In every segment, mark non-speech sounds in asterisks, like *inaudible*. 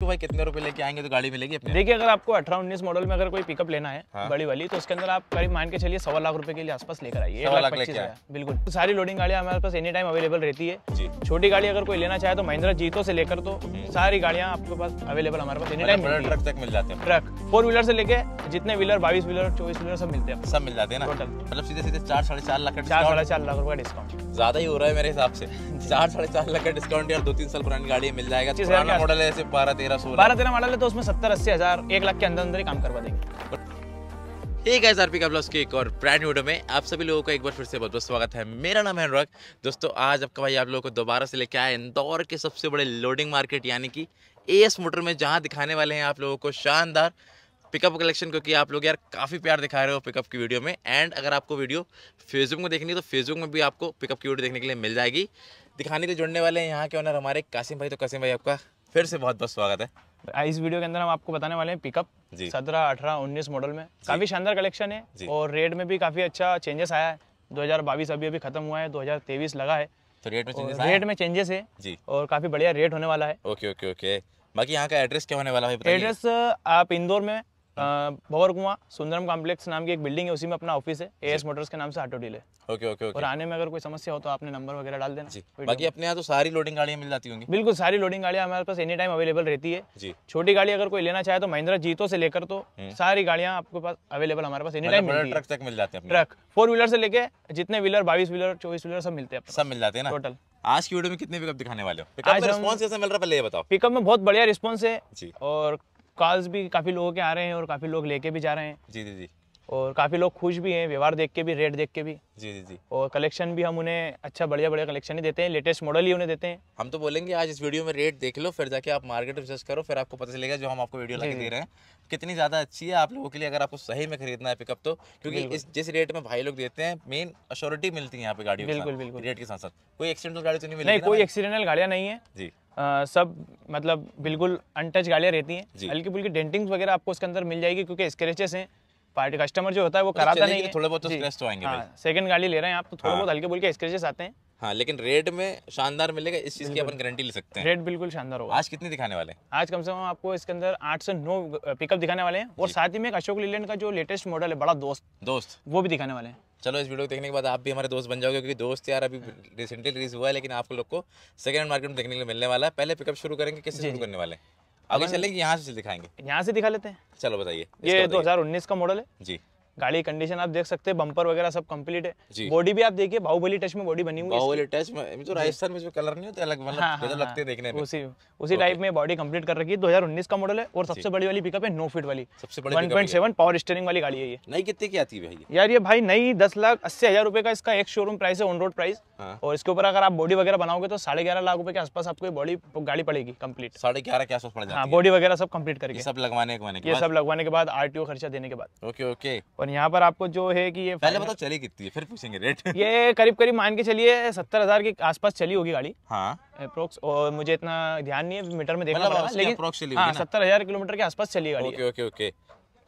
तो भाई कितने रुपए लेके आएंगे तो गाड़ी मिलेगी देखिए अगर आपको अठारह उन्नीस मॉडल में अगर कोई पिकअप लेना है हाँ। बड़ी वाली तो उसके अंदर आप करीब मान के चलिए सवा लाख रुपए के लिए आसपास लेकर आइए बिल्कुल तो सारी लोडिंग गाड़ियाँ हमारे पास एनी टाइम अवेलेबल रहती है छोटी गाड़ी अगर कोई लेना चाहे तो महिंद्रा जीतो से लेकर तो हम्म। सारी गाड़ियाँ आपके पास अवेलेबल हमारे पास एनी टाइम ट्रक तक मिल जाते हैं ट्रक फोर व्हीलर से लेके जितने व्हीलर बाईस व्हीलर चौबीस व्हीलर सब मिलते हैं सब मिल जाते हैं ना टोटल मतलब सीधे सीधे चार साढ़े चार लाख चार साढ़े चार लाख रुपए डिस्काउंट ज्यादा ही हो रहा है मेरे हिसाब से चार साढ़े चार लाख का डिस्काउंट यार दो तीन साल पुरानी गाड़ी मिल जाएगा मॉडल है बारह तेरह तेरह सौ बारह तेरह मॉडल है तो उसमें सत्तर अस्सी हज़ार एक लाख के अंदर अंदर ही काम करवा देंगे एक गाइस आरपी का प्लस के एक और ब्रांड वीडियो में आप सभी लोगों का एक बार फिर से बहुत बहुत स्वागत है मेरा नाम है अनुराग दोस्तों आज आपका भाई आप लोगों को दोबारा से लेके आए इंदौर के सबसे बड़े लोडिंग मार्केट यानी कि ए एस मोटर में जहाँ दिखाने वाले हैं आप लोगों को शानदार पिकअप कलेक्शन क्योंकि आप लोग यार काफ़ी प्यार दिखा रहे हो पिकअप की वीडियो में एंड अगर आपको वीडियो फेसबुक में देखनी है तो फेसबुक में भी आपको पिकअप की वीडियो देखने के लिए मिल जाएगी दिखाने के जुड़ने वाले हैं यहाँ के ऑनर हमारे कासिम भाई तो कासिम भाई आपका फिर से बहुत बहुत स्वागत है इस वीडियो के अंदर हम आपको बताने वाले हैं पिकअप सत्रह अठारह उन्नीस मॉडल में काफी शानदार कलेक्शन है और रेट में भी काफी अच्छा चेंजेस आया है दो अभी अभी खत्म हुआ है दो लगा है तो रेट में चेंजेस रेट में चेंजेस है जी और काफी बढ़िया रेट होने वाला है ओके ओके ओके बाकी यहाँ का एड्रेस क्या होने वाला है एड्रेस आप इंदौर में भवर कुआ सुंदरम कॉम्प्लेक्स नाम की एक बिल्डिंग है उसी में अपना ऑफिस है एएस मोटर्स के नाम से ऑटो डील है ओके ओके और आने में अगर कोई समस्या हो तो आपने नंबर वगैरह डाल देना जी बाकी अपने यहाँ तो सारी लोडिंग गाड़ियाँ मिल जाती होंगी बिल्कुल सारी लोडिंग गाड़ियाँ हमारे पास एनी टाइम अवेलेबल रहती है जी छोटी गाड़ी अगर कोई लेना चाहे तो महिंद्रा जीतो से लेकर तो हम्म। सारी गाड़ियाँ आपके पास अवेलेबल हमारे पास एनी टाइम ट्रक तक मिल जाते हैं ट्रक फोर व्हीलर से लेके जितने व्हीलर बाईस व्हीलर चौबीस व्हीलर सब मिलते हैं सब मिल जाते हैं टोटल आज की वीडियो में कितने पिकअप दिखाने वाले हो पिकअप रिस्पांस कैसा मिल रहा है पहले ये बताओ पिकअप में बहुत बढ़िया रिस्पांस है और कॉल्स भी काफ़ी लोगों के आ रहे हैं और काफ़ी लोग लेके भी जा रहे हैं जी जी जी और काफ़ी लोग खुश भी हैं व्यवहार देख के भी रेट देख के भी जी जी जी और कलेक्शन भी हम उन्हें अच्छा बढ़िया बढ़िया कलेक्शन ही देते हैं लेटेस्ट मॉडल ही उन्हें देते हैं हम तो बोलेंगे आज इस वीडियो में रेट देख लो फिर जाके आप मार्केट रिसर्च करो फिर आपको पता चलेगा जो हम आपको वीडियो लगे दे रहे हैं कितनी ज़्यादा अच्छी है आप लोगों के लिए अगर आपको सही में खरीदना है पिकअप तो क्योंकि इस जिस रेट में भाई लोग देते हैं मेन अश्योरिटी मिलती है यहाँ पे गाड़ी बिल्कुल बिल्कुल रेट के साथ साथ कोई एक्सीडेंटल गाड़ी तो नहीं मिलेगी कोई एक्सीडेंटल गाड़ियाँ नहीं है जी सब मतलब बिल्कुल अनटच गाड़ियाँ रहती हैं हल्की फुल्की डेंटिंग्स वगैरह आपको उसके अंदर मिल जाएगी क्योंकि स्क्रेचेस हैं पार्टी कस्टमर जो होता है वो तो कराता नहीं है थोड़े बहुत तो तो आएंगे सेकंड हाँ, गाड़ी ले रहे हैं आप तो थोड़ा हाँ। बहुत हल्के फुल्के स्क्रेचेस आते हैं हाँ लेकिन रेट में शानदार मिलेगा इस चीज़ की अपन गारंटी ले सकते हैं रेट बिल्कुल शानदार होगा आज कितने दिखाने वाले हैं आज कम से कम आपको इसके अंदर आठ से नौ पिकअप दिखाने वाले हैं और साथ ही में अशोक लीलैंड का जो लेटेस्ट मॉडल है बड़ा दोस्त दोस्त वो भी दिखाने वाले हैं चलो इस वीडियो को देखने के बाद आप भी हमारे दोस्त बन जाओगे क्योंकि दोस्त यार अभी रिसेंटली रिलीज हुआ है लेकिन आप लोग को सेकंड हैंड मार्केट में देखने के लिए मिलने वाला है पहले पिकअप शुरू करेंगे किससे शुरू करने वाले हैं आगे चलेंगे यहाँ से दिखाएंगे यहाँ से दिखा लेते हैं चलो बताइए ये उन्नीस का मॉडल है जी गाड़ी कंडीशन आप देख सकते हैं बम्पर वगैरह सब कंप्लीट है बॉडी भी आप देखिए बाहुबली टच में बॉडी बनी हुई बाहुबली टच में तो राजस्थान में कलर नहीं होते अलग मतलब हाँ, हाँ लगते हाँ। देखने में उसी उसी टाइप में बॉडी कंप्लीट कर रखी है 2019 का मॉडल है और सबसे बड़ी वाली पिकअप है नो फिट वाली सबसे बड़ी 1.7 पावर स्टेरिंग वाली गाड़ी है ये नई कितने की आती है यार ये भाई नई दस लाख अस्सी हजार रुपए का इसका एक शोरूम प्राइस है ऑन रोड प्राइस और इसके ऊपर अगर आप बॉडी वगैरह बनाओगे तो साढ़े ग्यारह लाख रुपए के आसपास आपको बॉडी गाड़ी पड़ेगी कंप्लीट साढ़े ग्यारह के आसपास पड़ेगा हाँ, बॉडी वगैरह सब कंप्लीट करके सब सब लगवाने के बाद आरटीओ खर्चा देने के बाद ओके ओके और अपन यहाँ पर आपको जो है कि ये पहले बताओ चली कितनी है फिर पूछेंगे रेट *laughs* ये करीब करीब मान के चलिए सत्तर हजार के आसपास चली होगी गाड़ी हाँ अप्रोक्स और मुझे इतना ध्यान नहीं है मीटर में देखना मतलब लेकिन हाँ, सत्तर हजार किलोमीटर के आसपास चली गाड़ी ओके ओके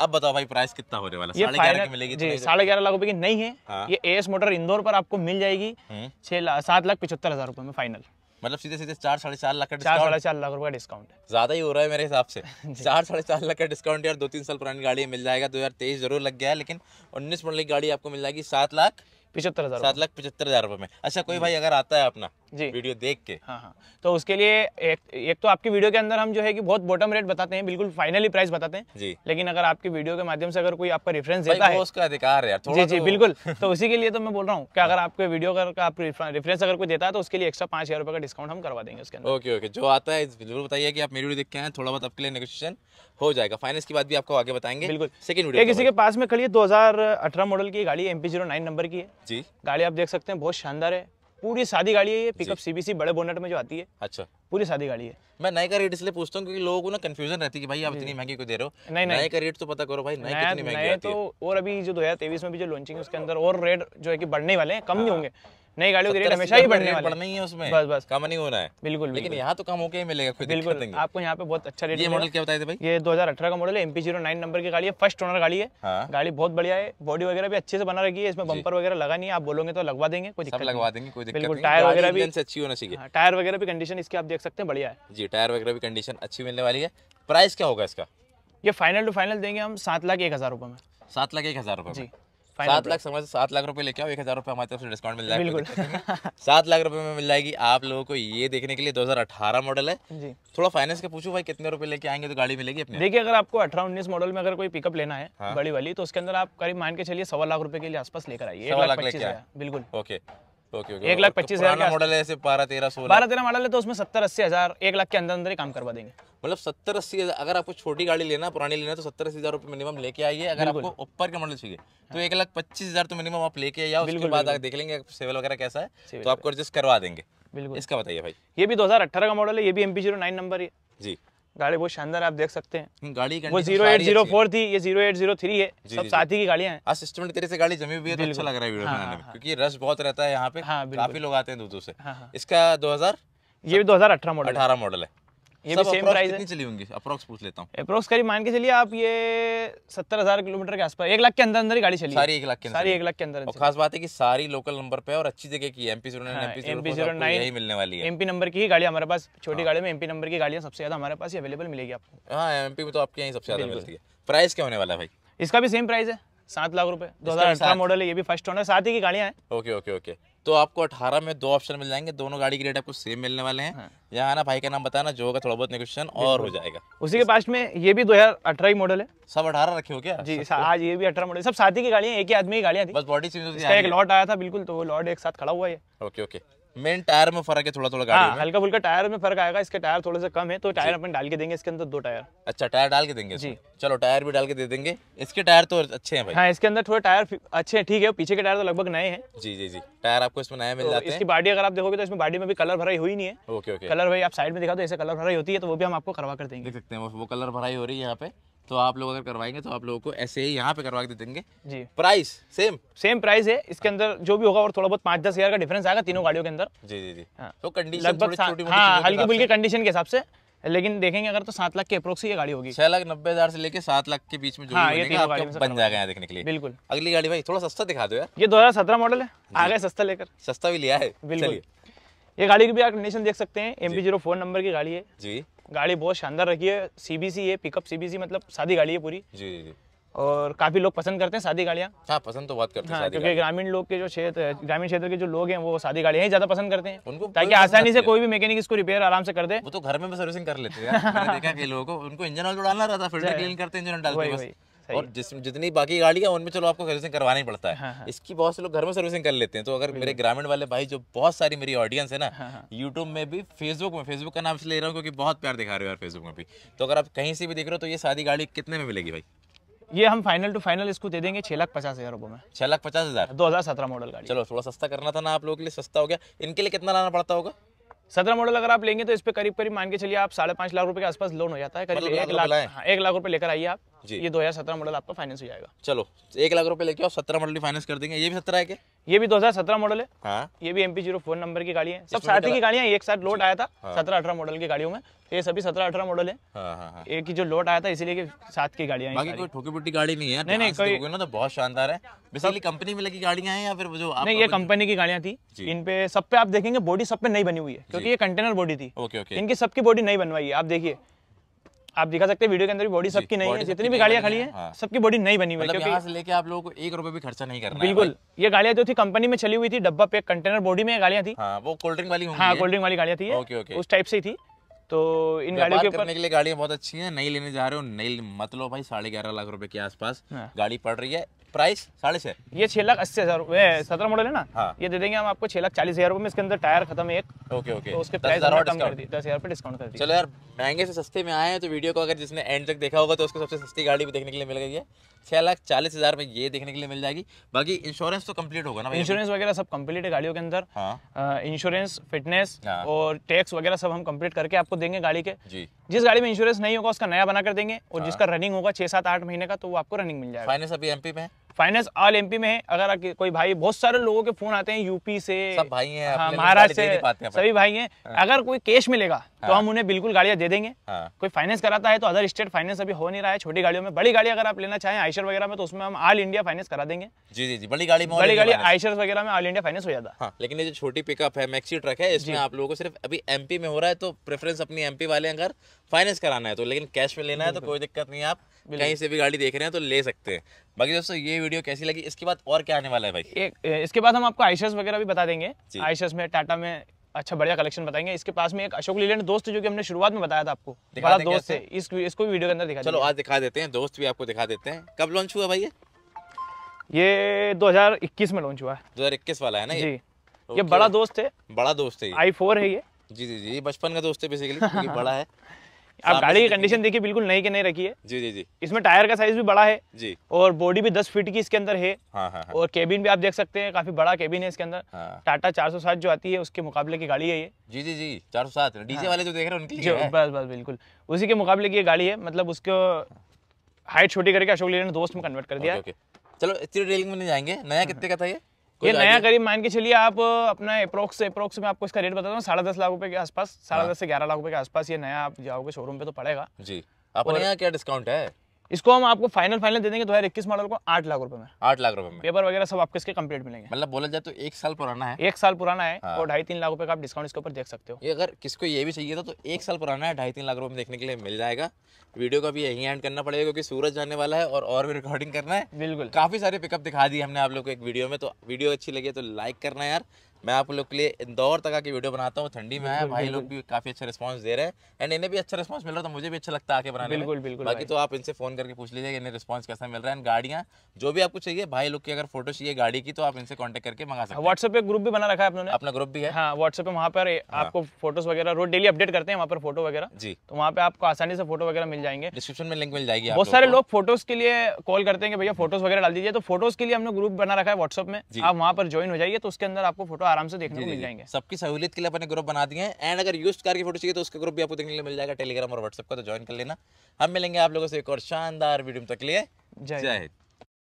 अब बताओ भाई प्राइस कितना होने वाला साढ़े ग्यारह मिलेगी तो जी साढ़े ग्यारह लाख रुपए की नहीं है हाँ। ये एस मोटर इंदौर पर आपको मिल जाएगी हम्म। छह सात लाख पिछहत्तर हजार रुपए में फाइनल मतलब सीधे सीधे चार साढ़े चार लाख का चार साढ़े चार लाख रुपए डिस्काउंट है ज्यादा ही हो रहा है मेरे हिसाब से *laughs* चार साढ़े चार लाख का डिस्काउंट यार दो तीन साल पुरानी गाड़ी मिल जाएगा दो हजार तेईस जरूर लग गया है लेकिन उन्नीस मॉडल की गाड़ी आपको मिल जाएगी सात लाख पिछहत्तर हजार सात लाख पिछहत्तर हजार रुपए में अच्छा कोई भाई अगर आता है अपना जी वीडियो देख के हाँ हाँ तो उसके लिए एक, एक तो आपकी वीडियो के अंदर हम जो है कि बहुत बॉटम रेट बताते हैं बिल्कुल फाइनली प्राइस बताते हैं जी लेकिन अगर आपकी वीडियो के माध्यम से अगर कोई आपका रेफरेंस देता है उसका अधिकार है जी जी तो- बिल्कुल *laughs* तो उसी के लिए तो मैं बोल रहा हूँ कि अगर आपके वीडियो का आप रेफरेंस अगर कोई देता है तो उसके लिए एक्स्ट्रा पाँच हज़ार का डिस्काउंट हम करवा देंगे उसके अंदर ओके ओके जो आता है जरूर बताइए कि आप मेरी वीडियो देखते हैं थोड़ा बहुत आपके लिए नेगोशिएशन हो जाएगा फाइनेंस की बात भी आपको आगे बताएंगे बिल्कुल सेकंड वीडियो किसी के पास में खड़ी है अठारह मॉडल की गाड़ी एमपी जीरो नंबर की है जी गाड़ी आप देख सकते हैं बहुत शानदार है पूरी सादी गाड़ी है ये पिकअप सीबीसी बड़े बोनट में जो आती है अच्छा पूरी सादी गाड़ी है मैं नए का रेट इसलिए पूछता हूँ क्योंकि लोगों को ना कंफ्यूजन रहती है कि भाई आप इतनी महंगी को दे रहे हो नहीं नए का रेट तो पता करो भाई नए कितनी महंगी तो और अभी जो दो में भी जो लॉन्चिंग है उसके अंदर और रेट जो है कि बढ़ने वाले हैं कम नहीं हाँ। होंगे नई गाड़ियों के रेट हमेशा ही बढ़ने वाले ही है उसमें बस बस कम नहीं होना है बिल्कुल लेकिन यहाँ तो कम होके ही मिलेगा कोई बिल्कुल आपको यहाँ पे बहुत अच्छा रेट ये मॉडल क्या बताए थे भाई ये 2018 का मॉडल है एमपी जीरो नाइन नंबर की गाड़ी है फर्स्ट ओनर गाड़ी है हाँ। गाड़ी बहुत बढ़िया है बॉडी वगैरह भी अच्छे से बना रखी है इसमें बंपर वगैरह लगा नहीं है आप बोलोगे तो लगवा देंगे कोई दिक्कत लगवा देंगे कोई बिल्कुल टायर वगैरह भी अच्छी होना चाहिए टायर हाँ, वगैरह भी कंडीशन इसकी आप देख सकते हैं बढ़िया है जी टायर वगैरह भी कंडीशन अच्छी मिलने वाली है प्राइस क्या होगा इसका ये फाइनल टू फाइनल देंगे हम सात लाख एक हजार रुपए में सात लाख एक हजार रुपए जी सात लाख समझ सात लाख रुपए लेके आओ एक हजार रुपए हमारे तरफ से डिस्काउंट मिल जाएगा सात लाख रुपए में मिल जाएगी आप लोगों को ये देखने के लिए 2018 मॉडल है जी थोड़ा फाइनेंस का पूछो भाई कितने रुपए लेके आएंगे तो गाड़ी मिलेगी अपने देखिए अगर आपको अठारह उन्नीस मॉडल में अगर कोई पिकअप लेना है बड़ी हाँ। वाली तो उसके अंदर आप करीब मान के चलिए सवा लाख रुपए के लिए आसपास लेकर आइए बिल्कुल ओके एक लाख तो पच्चीस हजार मॉडल है बारह तेरह सौ बारह तेरह मॉडल है तो उसमें सत्तर अस्सी हजार एक लाख के अंदर अंदर ही काम करवा देंगे मतलब सत्तर अस्सी हजार अगर आपको छोटी गाड़ी लेना पुरानी लेना तो सत्तर अस्सी हजार रुपये मिनिमम लेके आइए अगर आपको ऊपर के मॉडल चाहिए तो हाँ। एक लाख पच्चीस हजार तो मिनिमम आप लेके आइए उसके बाद आप देख लेंगे सेवल वगैरह कैसा है तो आपको एडजस्ट करवा देंगे बिल्कुल इसका बताइए भाई ये भी दो हजार अठारह का मॉडल है ये भी M P zero nine number है जी गाड़ी बहुत शानदार आप देख सकते हैं गाड़ी वो जीरो एट जीरो फोर थी ये जीरो एट जीरो थ्री है जी, सब जी, साथी की गाड़ियां हैं असिस्टमेंट तरीके से गाड़ी जमी हुई है तो अच्छा लग रहा है वीडियो हाँ, में हाँ, हाँ। क्योंकि रश बहुत रहता है यहाँ पे हाँ, काफी लोग आते हैं दूर दूर से इसका दो हजार ये भी दो हजार अठारह मॉडल अठारह मॉडल है ये भी सेम प्राइस है चली होंगी अप्रोक्स पूछ लेता हूँ अप्रोक्स करीब मान के चलिए आप ये सत्तर हजार किलोमीटर के आसपास एक लाख के अंदर अंदर ही गाड़ी चली सारी एक लाख के सारी एक लाख के अंदर खास बात है की सारी लोकल नंबर पे और अच्छी जगह की एमपी जीरो नाइन मिलने वाली है एमपी नंबर की ही गाड़ी हमारे पास छोटी हाँ। गाड़ी में एमपी नंबर की गाड़ियाँ सबसे ज्यादा हमारे पास अवेलेबल मिलेगी आपको हाँ एमपी में तो आपके यहाँ सबसे ज्यादा मिलती है प्राइस क्या होने वाला है भाई इसका भी सेम प्राइस है सात लाख रुपए दो हजार अठारह मॉडल है ये भी फर्स्ट ओनर साथ ही की गाड़ियाँ हैं ओके ओके ओके तो आपको अठारह में दो ऑप्शन मिल जाएंगे दोनों गाड़ी के रेट आपको सेम मिलने वाले हैं हाँ। यहाँ आना भाई का नाम बताना जो होगा थोड़ा बहुत निगोशिएशन और हो जाएगा उसी के पास में ये भी दो हजार ही मॉडल है सब अठारह रखे हो क्या जी अच्छा। आज ये भी अठारह मॉडल सब साथ ही की गाड़ियाँ एक ही आदमी की गाड़ियाँ थी बस बॉडी एक लॉट आया था बिल्कुल तो वो लॉट एक साथ खड़ा हुआ है ओके ओके मेन टायर में फर्क है थोड़ा थोड़ा गाड़ी हाँ, में हल्का फुल्का टायर में फर्क आएगा इसके टायर थोड़े से कम है तो टायर अपन डाल के देंगे इसके अंदर दो टायर अच्छा टायर डाल के देंगे जी चलो टायर भी डाल के दे देंगे इसके टायर तो अच्छे हैं भाई हाँ इसके अंदर थोड़े टायर अच्छे हैं ठीक है पीछे के टायर तो लगभग नए हैं जी जी जी टायर आपको इसमें नया मिल तो जाते हैं इसकी बॉडी अगर आप देखोगे तो इसमें बॉडी में भी कलर भराई हुई नहीं है ओके ओके कलर भाई आप साइड में दिखा दो ऐसे कलर भराई होती है तो वो भी हम आपको करवा कर देंगे देख सकते हैं वो कलर भराई हो रही है यहाँ पे तो आप लोग अगर करवाएंगे तो आप लोगों को ऐसे ही यहाँ पे करवा के दे देंगे जी प्राइस सेम सेम प्राइस है इसके अंदर जो भी होगा और थोड़ा बहुत पाँच दस हजार का डिफरेंस आएगा तीनों गाड़ियों के अंदर जी जी जी हाँ। तो कंडीशन हल्की कंडीशन के हिसाब से लेकिन देखेंगे अगर तो सात लाख के अप्रोक्स ये गाड़ी होगी छह लाख नब्बे हजार से लेके सात लाख के बीच में जो हाँ, ये आपका बन जाएगा यहाँ देखने के लिए बिल्कुल अगली गाड़ी भाई थोड़ा सस्ता दिखा दो यार ये सत्रह मॉडल है आ गए सस्ता लेकर सस्ता भी लिया है बिल्कुल ये गाड़ी की भी आप कंडीशन देख सकते हैं M P zero four number की गाड़ी है जी गाड़ी बहुत शानदार रखी है सी बी सी है पिकअप सी बी सी मतलब सादी गाड़ी है पूरी जी जी और काफी लोग पसंद करते हैं सादी गाड़ियाँ हाँ पसंद तो बात करते हैं हाँ, क्योंकि ग्रामीण लोग के जो क्षेत्र ग्रामीण क्षेत्र के जो लोग हैं वो सादी गाड़ियाँ ही ज्यादा पसंद करते हैं उनको ताकि आसानी से हाँ। कोई भी मैकेनिक इसको रिपेयर आराम से कर दे वो तो घर में सर्विसिंग कर लेते हैं देखा लोगों को उनको इंजन ऑयल डालना रहता फिल्टर क्लीन करते हैं इंजन डालते हैं और जिस जितनी बाकी गाड़ियाँ उनमें चलो आपको सर्विसिंग करवाना ही पड़ता है हाँ, हाँ। इसकी बहुत से लोग घर में सर्विसिंग कर लेते हैं तो अगर मेरे ग्रामीण वाले भाई जो बहुत सारी मेरी ऑडियंस है ना हाँ, यूट्यूब हाँ। में भी फेसबुक में फेसबुक का नाम से ले रहा हूँ क्योंकि बहुत प्यार दिखा रहे हो यार फेसबुक में भी तो अगर आप कहीं से भी देख रहे हो तो ये सारी गाड़ी कितने में मिलेगी भाई ये हम फाइनल टू फाइनल इसको दे देंगे छह लाख पचास हजार रुपए में छह लाख पचास हजार दो हजार सत्रह मॉडल गाड़ी चलो थोड़ा सस्ता करना था ना आप लोगों के लिए सस्ता हो गया इनके लिए कितना लाना पड़ता होगा सत्रह मॉडल अगर आप लेंगे तो इस पे करीब करीब मान के चलिए आप साढ़े पांच लाख रुपए के आसपास लोन हो जाता है करीब मतलब एक लाख हाँ, एक लाख रुपए लेकर आइए आप जी ये सत्रह मॉडल आपका फाइनेंस हो जाएगा चलो एक लाख रुपए लेके आओ सत्रह मॉडल फाइनेंस कर देंगे ये भी सत्रह है क्या ये भी सत्रह मॉडल है हाँ? ये भी M P zero phone number की गाड़ी है सब साथ ही की गाड़ियां एक साथ लोट आया था हाँ। सत्रह अठारह मॉडल की गाड़ियों में तो ये सभी सत्रह अठारह मॉडल है हाँ, हाँ, हाँ, एक ही जो लोट आया था इसीलिए साथ की गाड़िया बाकी कोई ठोकी पुट्टी गाड़ी नहीं है नहीं नहीं कोई ना तो बहुत शानदार है बेसिकली कंपनी में लगी गाड़ियां हैं या फिर जो आप नहीं ये कंपनी की गाड़ियां थी इन पे सब पे आप देखेंगे बॉडी सब पे नहीं बनी हुई है क्योंकि ये कंटेनर बॉडी थी इनकी सबकी बॉडी नहीं बनवाई है आप देखिए आप दिखा सकते हैं वीडियो के अंदर भी बॉडी सबकी नहीं है जितनी भी गाड़ियां खड़ी है हाँ। सबकी बॉडी नहीं बनी हुई है मतलब लेके आप लोगों को एक रुपए भी खर्चा नहीं करना बिल्कुल ये गाड़ियां जो थी कंपनी में चली हुई थी डब्बा पे कंटेनर बॉडी में गाड़ियां थी हाँ, वो कोल्ड ड्रिंक वाली हाँ कोल्ड ड्रिंक वाली गाड़ियां थी उस टाइप से थी तो इन गाड़ियों के करने के लिए गाड़ियां बहुत अच्छी हैं नई लेने जा रहे हो नई मतलब भाई साढ़े ग्यारह लाख रुपए के आसपास हाँ। गाड़ी पड़ रही है प्राइस साढ़े छह ये छह लाख अस्सी हजार सत्रह मॉडल है ना हाँ। ये दे देंगे हम आपको छह लाख चालीस हजार में इसके अंदर टायर खत्म एक ओके ओके तो उसके प्राइस कम कर दी दस हजार पे डिस्काउंट कर दी चलो यार महंगे से सस्ते में आए हैं तो वीडियो को अगर जिसने एंड तक देखा होगा तो उसको सबसे सस्ती गाड़ी भी देखने के लिए मिल गई है छह लाख चालीस हजार में ये देखने के लिए मिल जाएगी बाकी इंश्योरेंस तो कंप्लीट होगा ना इंश्योरेंस वगैरह सब कंप्लीट है गाड़ियों के अंदर इंश्योरेंस हाँ। फिटनेस हाँ। और टैक्स वगैरह सब हम कंप्लीट करके आपको देंगे गाड़ी के जी जिस गाड़ी में इंश्योरेंस नहीं होगा उसका नया बना कर देंगे और हाँ। जिसका रनिंग होगा छह सात आठ महीने का तो वो आपको रनिंग मिल जाएगा फाइनेंस अभी एमपी में फाइनेंस ऑल एमपी में है अगर कोई भाई बहुत सारे लोगों के फोन आते हैं यूपी से सब भाई हैं हाँ, तो महाराष्ट्र से सभी भाई हैं हाँ। अगर कोई कैश मिलेगा तो हाँ। हम उन्हें बिल्कुल गाड़ियां दे देंगे कोई फाइनेंस कराता है तो अदर स्टेट फाइनेंस अभी हो नहीं रहा है छोटी गाड़ियों में बड़ी गाड़ी अगर आप लेना चाहें आयशर वगैरह में तो उसमें हम ऑल इंडिया फाइनेंस करा देंगे जी जी जी बड़ी गाड़ी में बड़ी गाड़ी आयशर वगैरह में ऑल इंडिया फाइनेंस हो जाता है लेकिन ये जो छोटी पिकअप है मैक्सी ट्रक है इसमें आप लोगों को सिर्फ अभी एमपी में हो रहा है तो प्रेफरेंस अपनी एमपी वाले अगर फाइनेंस कराना है तो लेकिन कैश में लेना है तो कोई दिक्कत नहीं आप कहीं से भी गाड़ी देख रहे हैं तो ले सकते हैं बाकी दोस्तों ये वीडियो कैसी लगी इसके बाद और क्या आने वाला है भाई एक इसके बाद हम आपको आयशस वगैरह भी बता देंगे आयशस में टाटा में अच्छा बढ़िया कलेक्शन बताएंगे इसके पास में एक अशोक लीलैंड दोस्त जो कि हमने शुरुआत में बताया था आपको दिखा बड़ा दोस्त है इस इसको भी वीडियो के अंदर दिखा चलो आज दिखा देते हैं दोस्त भी आपको दिखा देते हैं कब लॉन्च हुआ भाई ये ये 2021 में लॉन्च हुआ है 2021 वाला है ना जी ये बड़ा दोस्त है बड़ा दोस्त है आई फोर है ये जी जी जी बचपन का दोस्त है बेसिकली बड़ा है *laughs* आप गाड़ी की कंडीशन देखिए बिल्कुल नई के नहीं रखी है जी जी जी इसमें टायर का साइज भी बड़ा है जी और बॉडी भी 10 फीट की इसके अंदर है हाँ, हाँ, हाँ। और केबिन भी आप देख सकते हैं काफी बड़ा केबिन है इसके अंदर हाँ। टाटा 407 जो आती है उसके मुकाबले की गाड़ी है ये जी जी जी 407 डीजे हाँ। वाले जो देख रहे हैं उनकी बस बस बिल्कुल उसी के मुकाबले की गाड़ी है मतलब उसको हाइट छोटी करके अशोक लेने दोस्त में कन्वर्ट कर दिया चलो इतनी रेलिंग में नहीं जाएंगे नया हाँ। कितने का था ये ये नया करीब मान के चलिए आप अपना अप्रोक्स अप्रोक्स में आपको इसका रेट बता दूँ साढ़े दस लाख रुपए के आसपास साढ़े हाँ। दस से ग्यारह लाख रुपए के आसपास ये नया आप जाओगे शोरूम पे तो पड़ेगा जी अपने यहाँ क्या डिस्काउंट है इसको हम आपको फाइनल फाइनल दे देंगे दो हज़ार इक्कीस मॉडल को आठ लाख रुपए में आठ लाख रुपए में पेपर वगैरह सब आपके इसके कंप्लीट मिलेंगे मतलब बोला जाए तो एक साल पुराना है एक साल पुराना है हाँ। और ढाई तीन लाख रुपए का आप डिस्काउंट इसके ऊपर देख सकते हो अगर किसको ये भी चाहिए था तो एक साल पुराना है ढाई तीन लाख रुपए में देखने के लिए मिल जाएगा वीडियो का भी यही एंड करना पड़ेगा क्योंकि सूरज जाने वाला है और और भी रिकॉर्डिंग करना है बिल्कुल काफी सारे पिकअप दिखा दिए हमने आप लोग को एक वीडियो में तो वीडियो अच्छी लगी तो लाइक करना यार मैं आप लोग के लिए इंदौर तक की वीडियो बनाता हूँ ठंडी में है भाई लोग भी काफी अच्छा रिस्पॉन्स दे रहे हैं एंड इन्हें भी अच्छा रिस्पॉन्स मिल रहा है तो मुझे भी अच्छा लगता है आके बनाने बिल्कुल बिल्कुल बाकी तो आप इनसे फोन करके पूछ लीजिए इन्हें रिस्पॉन्स कैसा मिल रहा है गाड़ियाँ जो भी आपको चाहिए भाई लोग की अगर फोटो चाहिए गाड़ी की तो आप इनसे कॉन्टेक्ट करके मंगा सकते हैं व्हाट्सएप पे ग्रुप भी बना रखा है अपना ग्रुप भी है हाँ व्हाट्सएप पे वहाँ पर हाँ। आपको फोटोज वगैरह रोज डेली अपडेट करते हैं वहाँ पर फोटो वगैरह जी तो वहाँ पे आपको आसानी से फोटो वगैरह मिल जाएंगे डिस्क्रिप्शन में लिंक मिल जाएगी बहुत सारे लोग फोटोज के लिए कॉल करते हैं भैया फोटोज वगैरह डाल दीजिए तो फोटोज के लिए हमने ग्रुप बना रखा है व्हाट्सएप में आप वहाँ पर ज्वाइन हो जाइए तो उसके अंदर आपको फोटो आराम से देखने को मिल जाएंगे सबकी सहूलियत के लिए अपने ग्रुप बना दिए एंड अगर यूज कार की फोटो चाहिए तो उसका ग्रुप भी आपको देखने के लिए मिल जाएगा टेलीग्राम और व्हाट्सएप का तो ज्वाइन कर लेना हम मिलेंगे आप लोगों से एक और शानदार वीडियो तक लिए जय जय